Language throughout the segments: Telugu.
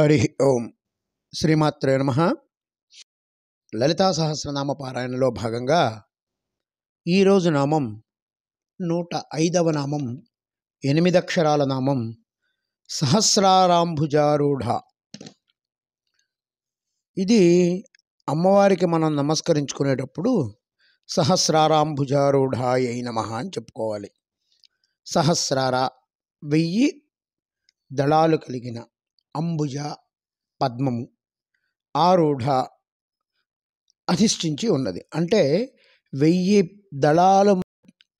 హరి ఓం శ్రీమాత్రే నమ లలితా సహస్రనామ పారాయణలో భాగంగా ఈరోజు నామం నూట ఐదవ నామం ఎనిమిదక్షరాల నామం సహస్రారాంభుజారూఢ ఇది అమ్మవారికి మనం నమస్కరించుకునేటప్పుడు సహస్రారాంభుజారూఢాయ నమ అని చెప్పుకోవాలి సహస్రార వెయ్యి దళాలు కలిగిన అంబుజ పద్మము ఆరూఢ అధిష్ఠించి ఉన్నది అంటే వెయ్యి దళాలు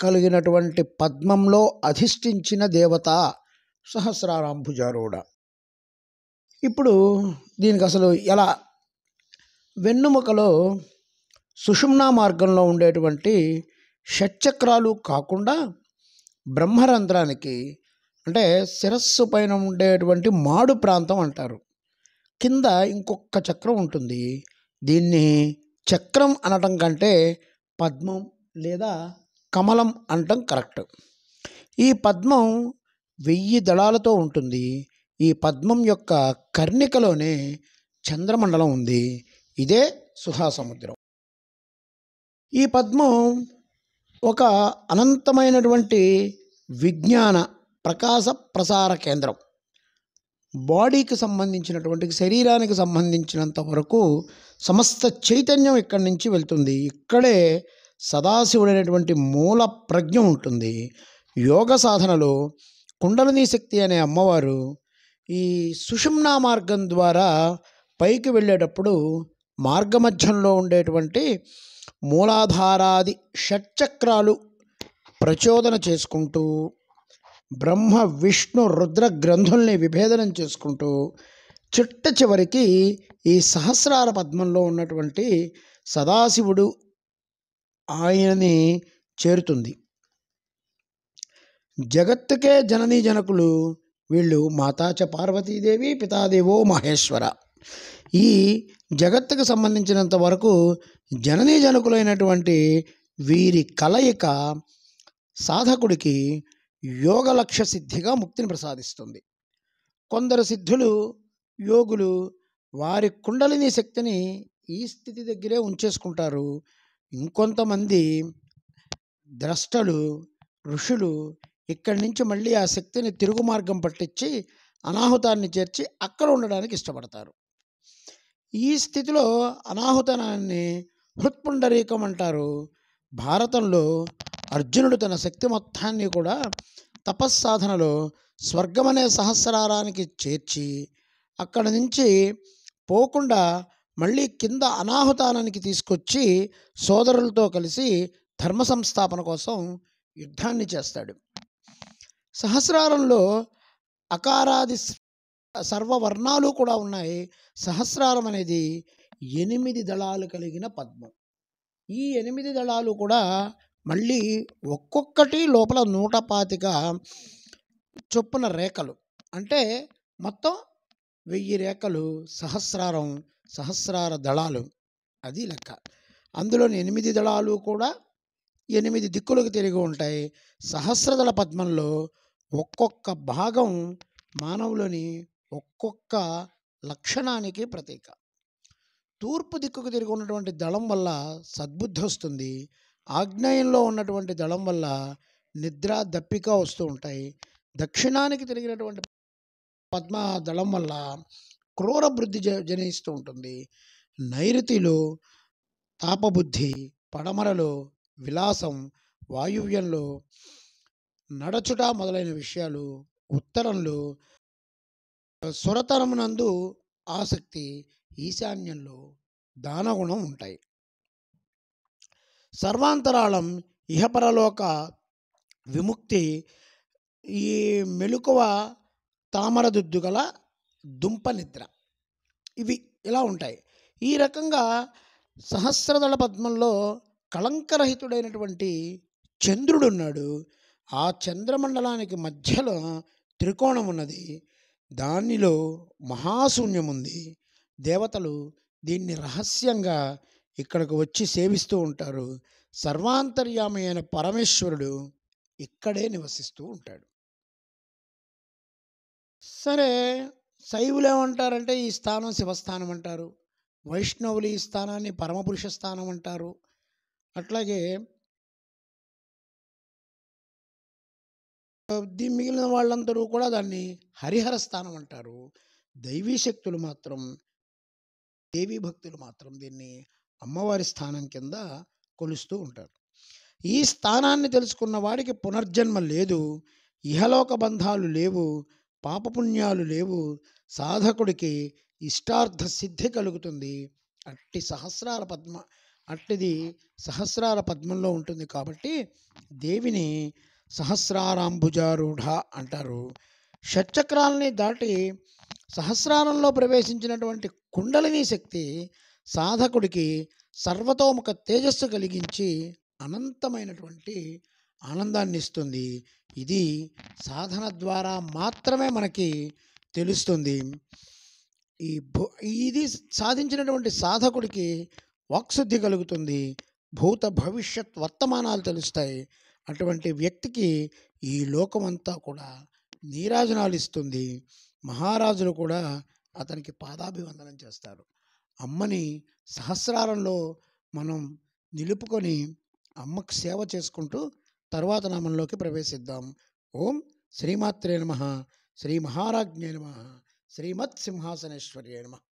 కలిగినటువంటి పద్మంలో అధిష్ఠించిన దేవత సహస్రారాంభుజారూఢ ఇప్పుడు దీనికి అసలు ఎలా వెన్నుముకలో సుషుమ్నా మార్గంలో ఉండేటువంటి షట్చక్రాలు కాకుండా బ్రహ్మరంధ్రానికి అంటే శిరస్సు పైన ఉండేటువంటి మాడు ప్రాంతం అంటారు కింద ఇంకొక చక్రం ఉంటుంది దీన్ని చక్రం అనటం కంటే పద్మం లేదా కమలం అనటం కరెక్ట్ ఈ పద్మం వెయ్యి దళాలతో ఉంటుంది ఈ పద్మం యొక్క కర్ణికలోనే చంద్రమండలం ఉంది ఇదే సుహాసముద్రం ఈ పద్మం ఒక అనంతమైనటువంటి విజ్ఞాన ప్రకాశ ప్రసార కేంద్రం బాడీకి సంబంధించినటువంటి శరీరానికి సంబంధించినంత వరకు సమస్త చైతన్యం ఇక్కడి నుంచి వెళ్తుంది ఇక్కడే సదాశివుడు అనేటువంటి మూల ప్రజ్ఞ ఉంటుంది యోగ సాధనలో కుండలిని శక్తి అనే అమ్మవారు ఈ సుషుమ్నా మార్గం ద్వారా పైకి వెళ్ళేటప్పుడు మార్గమధ్యంలో ఉండేటువంటి మూలాధారాది షట్చక్రాలు ప్రచోదన చేసుకుంటూ బ్రహ్మ విష్ణు రుద్ర గ్రంథుల్ని విభేదనం చేసుకుంటూ చిట్ట చివరికి ఈ సహస్రార పద్మంలో ఉన్నటువంటి సదాశివుడు ఆయనని చేరుతుంది జగత్తుకే జననీ జనకులు వీళ్ళు మాతాచ పార్వతీదేవి పితాదేవో మహేశ్వర ఈ జగత్తుకు సంబంధించినంత వరకు జననీ జనకులైనటువంటి వీరి కలయిక సాధకుడికి యోగ లక్ష్య సిద్ధిగా ముక్తిని ప్రసాదిస్తుంది కొందరు సిద్ధులు యోగులు వారి కుండలిని శక్తిని ఈ స్థితి దగ్గరే ఉంచేసుకుంటారు ఇంకొంతమంది ద్రష్టలు ఋషులు ఇక్కడి నుంచి మళ్ళీ ఆ శక్తిని తిరుగు మార్గం పట్టించి అనాహుతాన్ని చేర్చి అక్కడ ఉండడానికి ఇష్టపడతారు ఈ స్థితిలో అనాహుతనాన్ని హృత్పుండరీకం అంటారు భారతంలో అర్జునుడు తన శక్తి మొత్తాన్ని కూడా తపస్సాధనలో స్వర్గమనే సహస్రారానికి చేర్చి అక్కడి నుంచి పోకుండా మళ్ళీ కింద అనాహుతానానికి తీసుకొచ్చి సోదరులతో కలిసి ధర్మ సంస్థాపన కోసం యుద్ధాన్ని చేస్తాడు సహస్రారంలో అకారాది సర్వవర్ణాలు కూడా ఉన్నాయి సహస్రారం అనేది ఎనిమిది దళాలు కలిగిన పద్మం ఈ ఎనిమిది దళాలు కూడా మళ్ళీ ఒక్కొక్కటి లోపల నూట పాతిక చొప్పున రేఖలు అంటే మొత్తం వెయ్యి రేఖలు సహస్రారం సహస్రార దళాలు అది లెక్క అందులోని ఎనిమిది దళాలు కూడా ఎనిమిది దిక్కులకు తిరిగి ఉంటాయి సహస్రదళ పద్మంలో ఒక్కొక్క భాగం మానవులోని ఒక్కొక్క లక్షణానికి ప్రతీక తూర్పు దిక్కుకు తిరిగి ఉన్నటువంటి దళం వల్ల సద్బుద్ధి వస్తుంది ఆగ్నేయంలో ఉన్నటువంటి దళం వల్ల నిద్ర దప్పిక వస్తూ ఉంటాయి దక్షిణానికి తిరిగినటువంటి పద్మ దళం వల్ల క్రూర బుద్ధి జనిస్తూ ఉంటుంది నైరుతిలో తాపబుద్ధి పడమరలో విలాసం వాయువ్యంలో నడచుట మొదలైన విషయాలు ఉత్తరంలో సురతనమునందు ఆసక్తి ఈశాన్యంలో దానగుణం ఉంటాయి సర్వాంతరాళం ఇహపరలోక విముక్తి ఈ మెలుకువ తామరదుద్దుగల దుంప నిద్ర ఇవి ఇలా ఉంటాయి ఈ రకంగా సహస్రదళ పద్మంలో కళంకరహితుడైనటువంటి చంద్రుడున్నాడు ఆ చంద్రమండలానికి మధ్యలో త్రికోణం ఉన్నది దానిలో మహాశూన్యం ఉంది దేవతలు దీన్ని రహస్యంగా ఇక్కడకు వచ్చి సేవిస్తూ ఉంటారు సర్వాంతర్యామి అయిన పరమేశ్వరుడు ఇక్కడే నివసిస్తూ ఉంటాడు సరే శైవులు ఏమంటారంటే ఈ స్థానం శివస్థానం అంటారు వైష్ణవులు ఈ స్థానాన్ని పరమపురుష స్థానం అంటారు అట్లాగే మిగిలిన వాళ్ళందరూ కూడా దాన్ని హరిహర స్థానం అంటారు దైవీ శక్తులు మాత్రం దేవీ భక్తులు మాత్రం దీన్ని అమ్మవారి స్థానం కింద కొలుస్తూ ఉంటారు ఈ స్థానాన్ని తెలుసుకున్న వాడికి పునర్జన్మ లేదు ఇహలోక బంధాలు లేవు పాపపుణ్యాలు లేవు సాధకుడికి ఇష్టార్థ సిద్ధి కలుగుతుంది అట్టి సహస్రాల పద్మ అట్టిది సహస్రాల పద్మంలో ఉంటుంది కాబట్టి దేవిని సహస్రారాంభుజారూఢ అంటారు షట్చక్రాలని దాటి సహస్రారంలో ప్రవేశించినటువంటి కుండలిని శక్తి సాధకుడికి సర్వతోముఖ తేజస్సు కలిగించి అనంతమైనటువంటి ఆనందాన్ని ఇస్తుంది ఇది సాధన ద్వారా మాత్రమే మనకి తెలుస్తుంది ఈ ఇది సాధించినటువంటి సాధకుడికి వాక్శుద్ధి కలుగుతుంది భూత భవిష్యత్ వర్తమానాలు తెలుస్తాయి అటువంటి వ్యక్తికి ఈ లోకమంతా కూడా నీరాజనాలు ఇస్తుంది మహారాజులు కూడా అతనికి పాదాభివందనం చేస్తారు అమ్మని సహస్రారంలో మనం నిలుపుకొని అమ్మకు సేవ చేసుకుంటూ తర్వాత నామంలోకి ప్రవేశిద్దాం ఓం శ్రీమాత్రే నమ శ్రీ మహారాజ్ఞే నమ శ్రీమత్ నమ